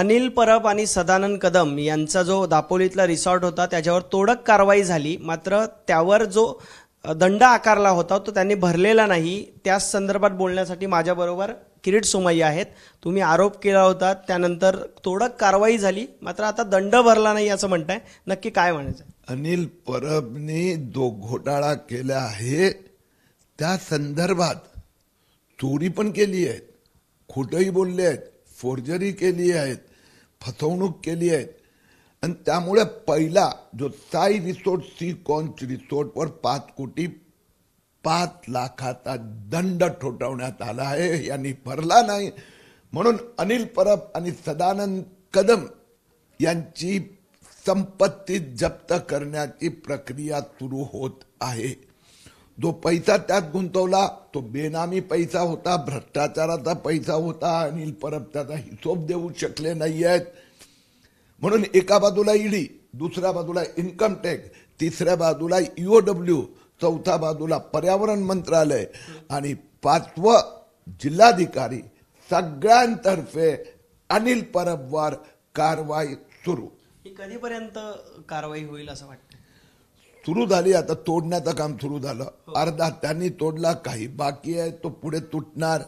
अनिल परब आणि सदानंद कदम यांचा जो दापोलीतला रिसॉर्ट होता त्याच्यावर तोडक कारवाई झाली मात्र त्यावर जो दंड आकारला होता तो त्यांनी भरलेला नाही त्या संदर्भात बोलण्यासाठी माझ्याबरोबर किरीट सोमय्या आहेत तुम्ही आरोप केला होता त्यानंतर तोडक कारवाई झाली मात्र आता दंड भरला नाही असं म्हणताय नक्की काय म्हणायचं अनिल परबने जो घोटाळा केला आहे त्या संदर्भात चोरी पण केली आहे खोटंही बोलले आहेत फोर्जरी केली आहेत फसवणूक केली आहेत आणि त्यामुळे पहिला जो साई रिसोर्ट सी रिसोर्ट रिसोर्टवर पाच कोटी पाच लाखाचा दंड ठोठवण्यात आला आहे यांनी भरला नाही म्हणून अनिल परब आणि सदानंद कदम यांची संपत्ती जप्त करण्याची प्रक्रिया सुरू होत आहे जो पैसा त्यात गुंतवला तो बेनामी पैसा होता भ्रष्टाचाराचा पैसा होता अनिल परब त्याचा हिशोब देऊ शकले नाही आहेत म्हणून एका बाजूला ईडी दुसऱ्या बाजूला इन्कम टॅक्स तिसऱ्या बाजूला ईओडब्ल्यू चौथ्या बाजूला पर्यावरण मंत्रालय आणि पाचवं जिल्हाधिकारी सगळ्यांतर्फे अनिल परबवर कारवाई सुरू कधीपर्यंत कारवाई होईल असं वाटतं सुरू झाली आता तोडण्याचं काम सुरू झालं हो. अर्धा त्यांनी तोडला काही बाकी आहे तो पुढे तुटणार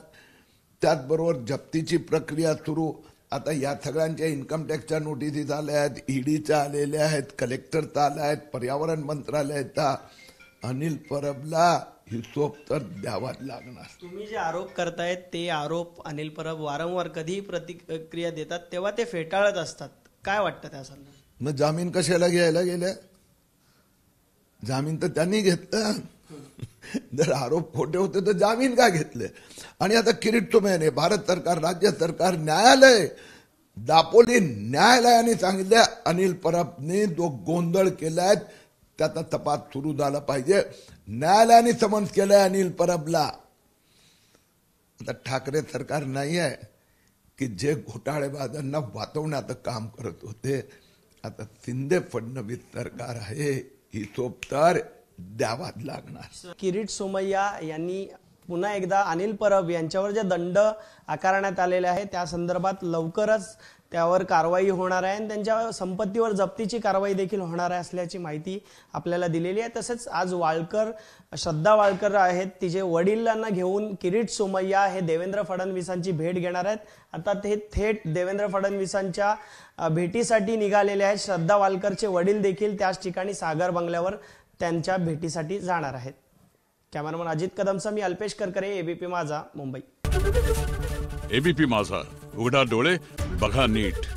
त्याचबरोबर जप्तीची प्रक्रिया सुरू आता या सगळ्यांच्या इन्कम टॅक्सच्या नोटिसीस आल्या आहेत ईडीच्या e आलेल्या आहेत कलेक्टरचा आल्या आहेत पर्यावरण मंत्रालयाचा अनिल परबला हिशोब तर द्यावाच लागणार तुम्ही जे आरोप करतायत ते आरोप अनिल परब वारंवार कधी प्रतिक्रिया देतात तेव्हा ते फेटाळत असतात काय वाटतं त्या मग जामीन कशाला घ्यायला गेल्या जामीन तर त्यांनी घेतलं जर आरोप खोटे होते तर जामीन का घेतले आणि आता किरीट तुमेने भारत सरकार राज्य सरकार न्यायालय दापोली न्यायालयाने सांगितले अनिल परबने जो गोंधळ केलाय त्याचा तपास सुरू झाला पाहिजे न्यायालयाने समन्स केलाय अनिल परबला आता ठाकरे सरकार नाही आहे की जे घोटाळेबाजांना वाचवण्याचं काम करत होते आता शिंदे फडणवीस सरकार आहे ही तर द्यावाच लागणार किरीट सोमय्या यांनी पुन्हा एकदा अनिल परब यांच्यावर जे दंड आकारण्यात आलेले आहे त्या संदर्भात लवकरच त्यावर कारवाई होणार आहे आणि त्यांच्या संपत्तीवर जप्तीची कारवाई देखील होणार आहे असल्याची माहिती आपल्याला दिलेली आहे तसेच आज वाळकर श्रद्धा वाळकर आहेत तिचे वडिलांना घेऊन किरीट सोमय्या हे देवेंद्र फडणवीसांची भेट घेणार आहेत आता ते थेट देवेंद्र फडणवीसांच्या भेटीसाठी निघालेले आहेत श्रद्धा वाळकरचे वडील देखील त्याच ठिकाणी सागर बंगल्यावर त्यांच्या भेटीसाठी जाणार आहेत कॅमेरामन अजित कदमचा मी अल्पेश करकरे एबीपी माझा मुंबई एबीपी माझा उघडा डोळे बघा नीट